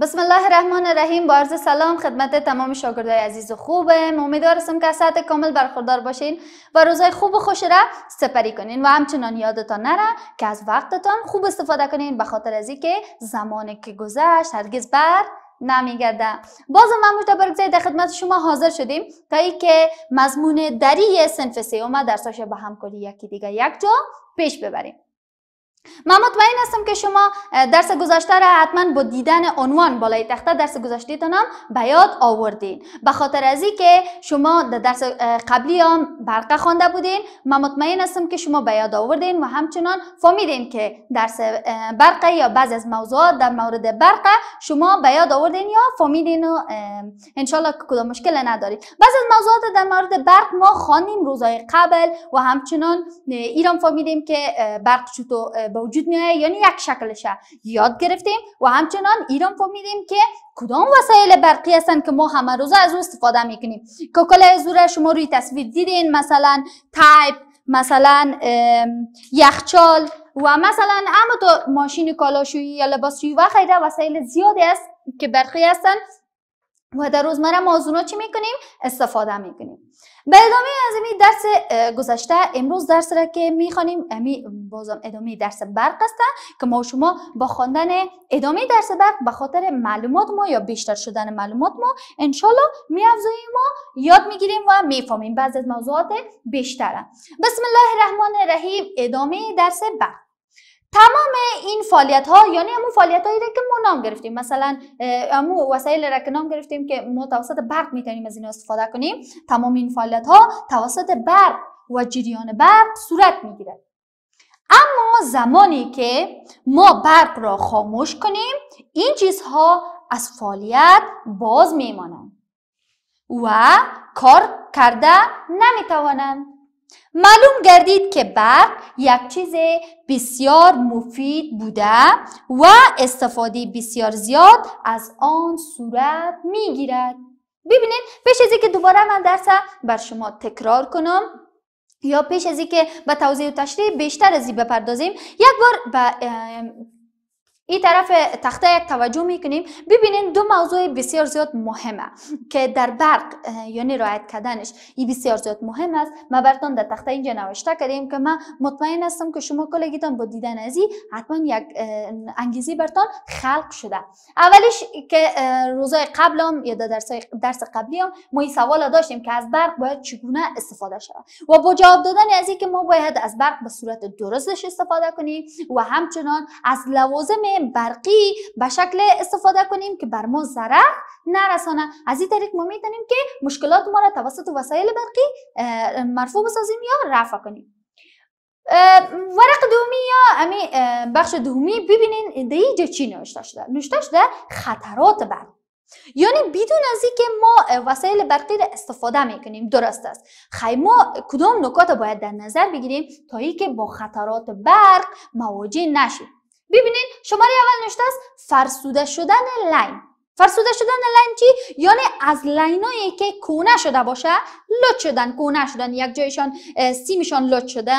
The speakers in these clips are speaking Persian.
بسم الله الرحمن الرحیم با سلام خدمت تمام شاگردای عزیز و خوبه امیدوار که از سطح کامل برخوردار باشین و روزهای خوب و خوش را سپری کنین و همچنان یادتان نره که از وقتتان خوب استفاده کنین به خاطر از که زمانی که گذشت هرگز بر نمیگرده باز من برگزه در خدمت شما حاضر شدیم تا ای که مضمون دری سنف در درساش به همکاری یکی دیگه یک پیش ببریم من مطمئن هستم که شما درس گذشته را حتما با دیدن عنوان بالای تخته درس گذشته تان به یاد آوردین به خاطر از که شما در درس قبلی هم برقه خوانده بودین من مطمئن هستم که شما به یاد آوردین و همچنان فهمیدین که درس برقه یا بعضی از موضوعات در مورد برقه شما به یاد آوردین یا فهمیدین و انشالله که کدام مشکل ندارید بعضی از موضوعات در مورد برق ما خوانیم روزهای قبل و همچنان ایران فهمیدیم که برق چطور به وجود میایه یعنی یک شکلشه یاد گرفتیم و همچنان ایران فهمیدیم که کدام وسایل برقی هستند که ما همه روز از او استفاده میکنیم کوکل زوره شما روی تصویر دیدین مثلا تایپ مثلا یخچال و مثلا اما تو ماشین کالاشویی یا لباسشویی و وسایل زیادی است که برقی هستند و در روزمره ما از اونا چی میکنیم؟ استفاده میکنیم به ادامه از این درس گذشته امروز درس را که میخوانیم امی بازم ادامه درس برق است که ما شما با خواندن ادامه درس برق به خاطر معلومات ما یا بیشتر شدن معلومات ما انشالله میافزاییم ما یاد میگیریم و میفهمیم بعضی از موضوعات بیشتره بسم الله الرحمن الرحیم ادامه درس برق تمام این فعالیت ها یعنی همون فعالیت هایی که ما نام گرفتیم مثلا همون وسایل را که نام گرفتیم که ما توسط برق میتونیم از این استفاده کنیم تمام این فعالیت ها توسط برق و جریان برق صورت میگیرد اما زمانی که ما برق را خاموش کنیم این چیزها از فعالیت باز میمانند و کار کرده نمیتوانند معلوم گردید که برق یک چیز بسیار مفید بوده و استفاده بسیار زیاد از آن صورت میگیرد. ببینید پیش از که دوباره من درس بر شما تکرار کنم یا پیش از که به توضیح و تشریح بیشتر از این بپردازیم یک بار به این طرف تخته یک توجه میکنیم ببینین دو موضوع بسیار زیاد مهمه که در برق یعنی رعایت کردنش این بسیار زیاد مهم است ما برتون در تخته اینجا نوشته کردیم که من مطمئن هستم که شما کلگیتان با دیدن ازی حتما یک انگیزی برتان خلق شده اولیش که روزای قبلم یا درس, درس قبلی ما این سوال داشتیم که از برق باید چگونه استفاده شود و با جواب دادن ازی که ما باید از برق به صورت درستش استفاده کنیم و همچنان از لوازم برقی به شکل استفاده کنیم که بر ما ضرر نرسانه از این طریق ما میتونیم که مشکلات ما را توسط وسایل برقی مرفوع بسازیم یا رفع کنیم ورق دومی یا امی بخش دومی ببینین اینجا چی نوشته شده نوشته شده خطرات برق یعنی بدون از که ما وسایل برقی را استفاده میکنیم درست است ما کدام نکات باید در نظر بگیریم تا که با خطرات برق مواجه نشیم ببینید شماره اول نوشته است فرسوده شدن لین فرسوده شدن لین چی یعنی از لینایی که کونه شده باشه لط شدن کونه شدن یک جایشان سیمشان لط شده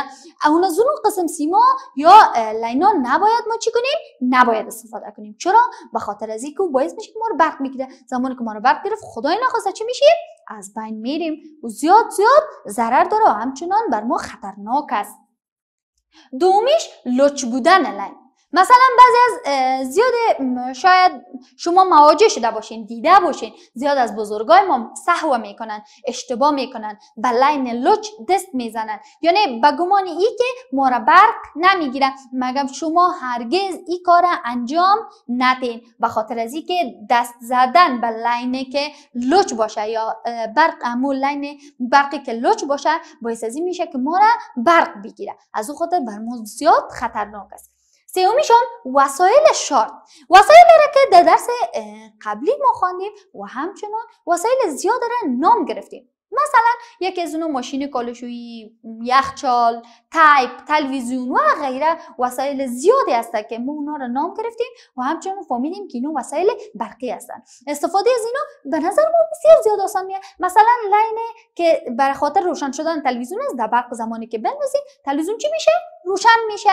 اون از اون قسم سیما یا لینا نباید ما چی کنیم نباید استفاده کنیم چرا به خاطر از اینکه باعث میشه که ما رو برق میگیره زمانی که ما رو برق گرفت خدای نخواسته چی میشه؟ از بین میریم و زیاد زیاد ضرر داره و همچنان بر ما خطرناک است دومیش لچ بودن لین مثلا بعضی از زیاد شاید شما مواجه شده باشین دیده باشین زیاد از بزرگای ما صحوه میکنن اشتباه میکنن به لین لچ دست میزنن یعنی به گمان ای که ما را برق نمیگیرن مگم شما هرگز این کار را انجام ندین به خاطر از که دست زدن به لین که لچ باشه یا برق امو لین برقی که لچ باشه باعث از میشه که ما را برق بگیره از او خاطر بر ما زیاد خطرناک است سیومیشان وسایل شارد وسایل را که در درس قبلی ما خواندیم و همچنان وسایل زیاد را نام گرفتیم مثلا یک از اونو ماشین کالشوی یخچال تایپ تلویزیون و غیره وسایل زیادی هستن که ما اونا را نام گرفتیم و همچنان فهمیدیم که اینو وسایل برقی هستن استفاده از اینو به نظر ما بسیار زیاد آسان میه. مثلا لینه که برای خاطر روشن شدن تلویزیون است در زمانی که بندازیم تلویزیون چی میشه روشن میشه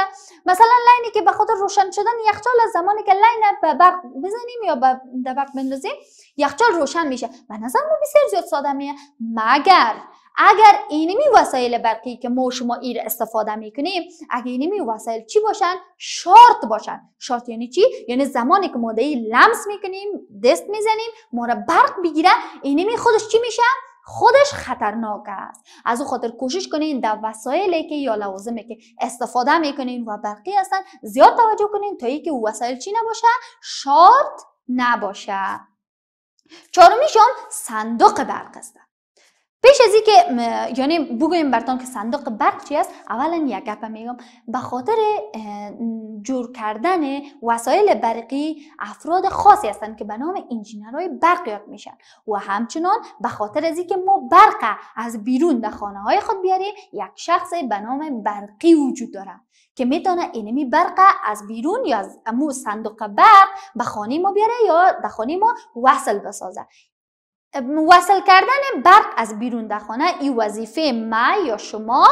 مثلا لاینی که به خاطر روشن شدن یخچال از زمانی که لین به برق بزنیم یا به برق بندازیم یخچال روشن میشه به نظر ما بسیار زیاد ساده میه مگر اگر اینمی وسایل برقی که ما شما ایر استفاده میکنیم اگر اینمی وسایل چی باشن شارت باشن شارت یعنی چی یعنی زمانی که ماده لمس میکنیم دست میزنیم ما را برق بگیره اینمی خودش چی میشه خودش خطرناک است از او خاطر کوشش کنین در وسایلی که یا لوازمی که استفاده میکنین و برقی هستن زیاد توجه کنین تا اینکه وسایل چی نباشه شارت نباشه چهارمیش صندوق برق است پیش از اینکه یعنی بگویم برتان که صندوق برق چی است اولا یک گپ میگم به خاطر جور کردن وسایل برقی افراد خاصی هستند که به نام انجینرهای برق یاد میشن و همچنان به خاطر از اینکه ما برق از بیرون در خانه های خود بیاریم یک شخص به نام برقی وجود داره که میتونه اینمی برق از بیرون یا از امو صندوق برق به خانه ما بیاره یا در خانه ما وصل بسازه وصل کردن برق از بیرون در خانه این وظیفه ما یا شما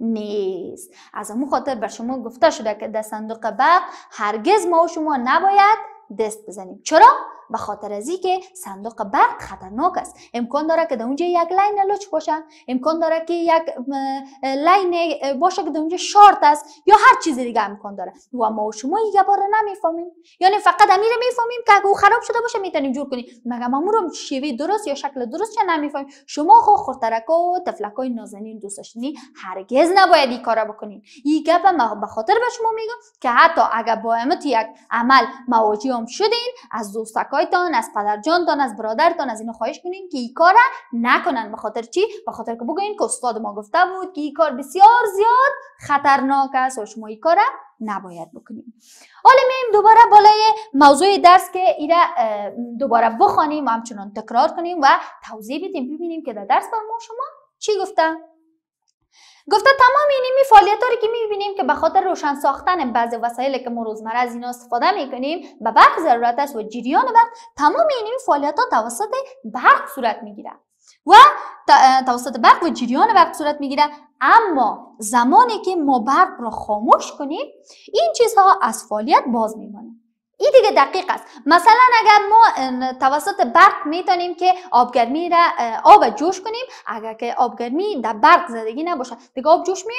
نیست از همون خاطر بر شما گفته شده که در صندوق برق هرگز ما و شما نباید دست بزنیم چرا؟ به خاطر از که صندوق برق خطرناک است امکان داره که در اونجا یک لاین لوچ باشه امکان داره که یک لاین باشه که در اونجا شارت است یا هر چیز دیگه امکان داره و ما و شما یک بار نمیفهمیم یعنی فقط امیر میفهمیم که او خراب شده باشه میتونیم جور کنیم مگر ما رو شیوه درست یا شکل درست چه نمیفهمیم شما خو خردرک و تفلکای نازنین دوست داشتنی هرگز نباید این کارا بکنین این گپ ما به خاطر به شما میگم که حتی اگر با یک عمل مواجه هم شدین از دوستک از از پدرجانتان از برادرتان از اینو خواهش کنین که این کار نکنن به خاطر چی به خاطر که بگوین که استاد ما گفته بود که این کار بسیار زیاد خطرناک است و شما این کار نباید بکنیم حالا میایم دوباره بالای موضوع درس که ایره دوباره بخوانیم و همچنان تکرار کنیم و توضیح بدیم ببینیم که در درس بر ما شما چی گفته گفته تمام این می فعالیت هایی که میبینیم که به خاطر روشن ساختن بعض وسایل که ما روزمره از اینا استفاده میکنیم به برق ضرورت و جریان برق تمام این فعالیت ها توسط برق صورت میگیره و توسط برق و جریان برق صورت می میگیره اما زمانی که ما برق را خاموش کنیم این چیزها از فعالیت باز میمانه این دیگه دقیق است مثلا اگر ما توسط برق میتونیم که آبگرمی را آب جوش کنیم اگر که آبگرمی در برق زدگی نباشه دیگه آب جوش میه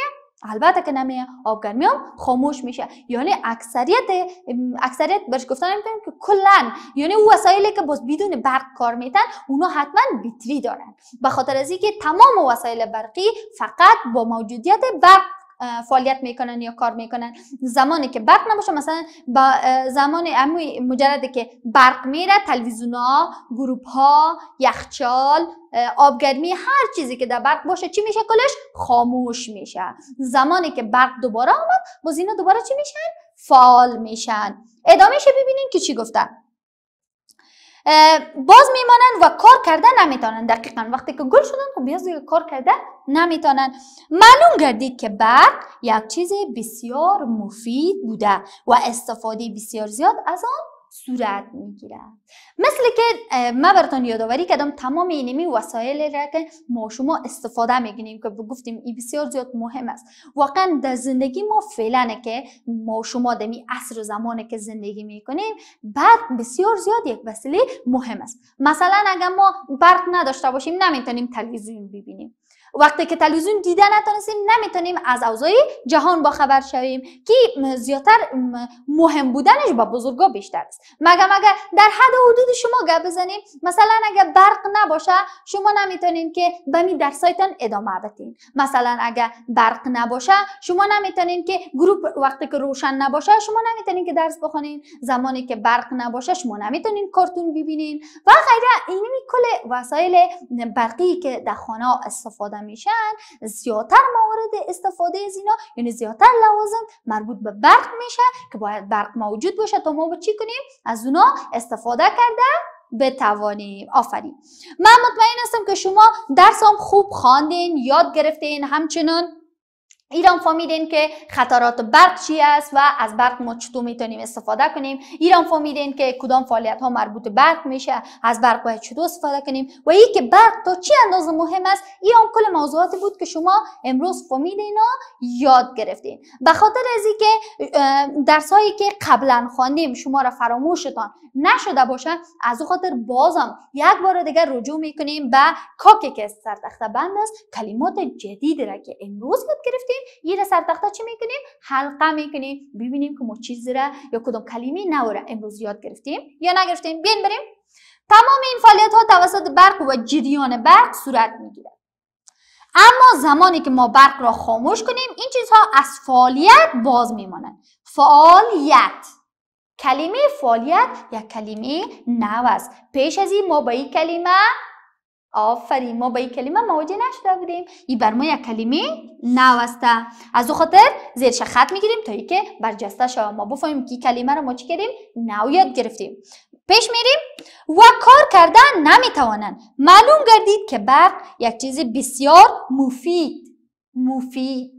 البته که نمیه آبگرمی هم خاموش میشه یعنی اکثریت اکثریت برش گفتن میتونیم که کلا یعنی او وسایلی که باز بدون برق کار میتن اونا حتما بیتری دارن بخاطر خاطر از اینکه تمام وسایل برقی فقط با موجودیت برق فعالیت میکنن یا کار میکنن زمانی که برق نباشه مثلا با زمان اموی مجرده که برق میره تلویزیون ها گروپ ها یخچال آبگرمی هر چیزی که در برق باشه چی میشه کلش خاموش میشه زمانی که برق دوباره آمد باز اینا دوباره چی میشن فعال میشن ادامهش ببینین که چی گفتن باز میمانند و کار کرده نمیتونند دقیقا وقتی که گل شدن خب بیاز کار کرده نمیتونند معلوم گردید که برق یک چیز بسیار مفید بوده و استفاده بسیار زیاد از آن صورت میگیره مثل که ما برتون یادآوری کردم تمام اینمی وسایل را که ما شما استفاده میگیریم که گفتیم این بسیار زیاد مهم است واقعا در زندگی ما فعلا که ما شما دمی عصر و زمانه که زندگی میکنیم بعد بسیار زیاد یک وسیله مهم است مثلا اگر ما برق نداشته باشیم نمیتونیم تلویزیون ببینیم وقتی که تلویزیون دیده نتونستیم نمیتونیم از اوضای جهان خبر شویم که زیاتر مهم بودنش با بزرگا بیشتر است مگه مگه در حد حدود شما گپ بزنیم مثلا اگه برق نباشه شما نمیتونین که به می درسایتان ادامه بدین مثلا اگه برق نباشه شما نمیتونین که گروپ وقتی که روشن نباشه شما نمیتونین که درس بخونین زمانی که برق نباشه شما نمیتونین کارتون ببینین و غیره اینی کل وسایل برقی که در خانه استفاده میشن زیادتر موارد استفاده از اینا یعنی زیادتر لوازم مربوط به برق میشه که باید برق موجود باشه تا ما با چی کنیم از اونا استفاده کرده بتوانیم آفرین من مطمئن هستم که شما درس هم خوب خواندین یاد گرفتین همچنان ایران فهمیدین که خطرات برق چی است و از برق ما چطور میتونیم استفاده کنیم ایران فهمیدین که کدام فعالیت ها مربوط برق میشه از برق باید چطور استفاده کنیم و ای که برق تو چی اندازه مهم است این هم کل موضوعاتی بود که شما امروز فهمیدین و یاد گرفتین به خاطر از که درس هایی که قبلا خواندیم شما را فراموشتان نشده باشن از او خاطر بازم یک بار دیگر رجوع میکنیم به کاکی که سرتخته بند است کلمات جدیدی را که امروز یاد گرفتیم یه سرتخته چی میکنیم حلقه میکنیم ببینیم که ما چیز را یا کدام کلمه نوره امروز یاد گرفتیم یا نگرفتیم بین بریم تمام این فعالیت ها توسط برق و جریان برق صورت میگیرد اما زمانی که ما برق را خاموش کنیم این چیزها از فعالیت باز میمانند فعالیت کلمه فعالیت یا کلمه نو است پیش از این ما به این کلمه آفرین ما با این کلمه مواجه نشده بودیم این بر ما یک کلمه نو از او خاطر زیرش خط میگیریم تا که برجسته شو ما بفهمیم که کلمه رو ما چی کردیم نو یاد گرفتیم پیش میریم و کار کردن نمیتوانند معلوم گردید که برق یک چیز بسیار مفید مفید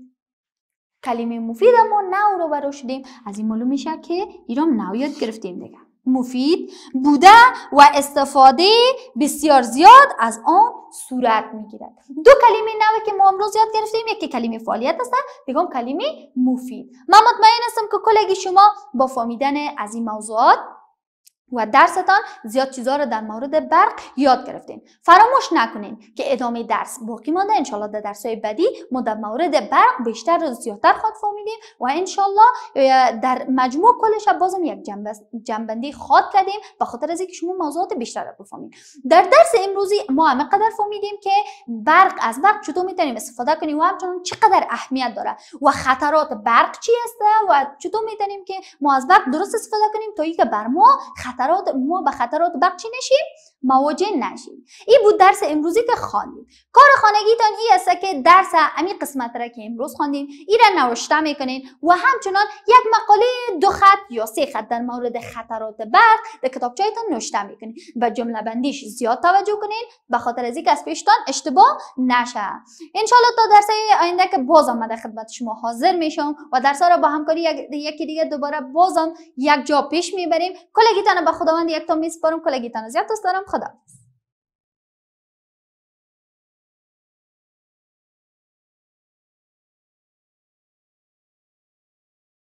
کلمه مفید ما نو رو برو شدیم از این معلوم میشه که ایرام نو یاد گرفتیم دیگه مفید بوده و استفاده بسیار زیاد از آن صورت میگیرد دو کلمه نوی که ما امروز یاد گرفتیم یکی کلمه فعالیت است دیگه کلمه مفید من مطمئن هستم که کلگی شما با فهمیدن از این موضوعات و درستان زیاد چیزها رو در مورد برق یاد گرفتیم فراموش نکنین که ادامه درس باقی مانده انشالله در درسهای بعدی ما در مورد برق بیشتر و زیادتر خواهد فهمیدیم و انشالله در مجموع کلش بازم یک جنبندی خواهد کردیم به خاطر از اینکه شما موضوعات بیشتر رو بفهمید در درس امروزی ما همه قدر فهمیدیم که برق از برق چطور میتونیم استفاده کنیم و همچنان چقدر اهمیت داره و خطرات برق چی هست و چطور میتونیم که ما از برق درست استفاده کنیم تا اینکه بر ما خطر خطرات ما به خطرات بچی نشیم مواجه نشیم این بود درس امروزی که خواندیم کار خانگیتان این است که درس امی قسمت را که امروز خواندیم این را نوشته میکنین و همچنان یک مقاله دو خط یا سه خط در مورد خطرات برق در کتابچهتان نوشته میکنین و جمله بندیش زیاد توجه کنین به خاطر از اینکه از پیشتان اشتباه نشه ان تا درس آینده که باز آمده خدمت شما حاضر میشم و درس را با همکاری یکی دیگه دوباره بازم یک جا پیش میبریم کلگیتان خداوند یک تا میسپارم کلگیتان زیاد دوست دارم خدا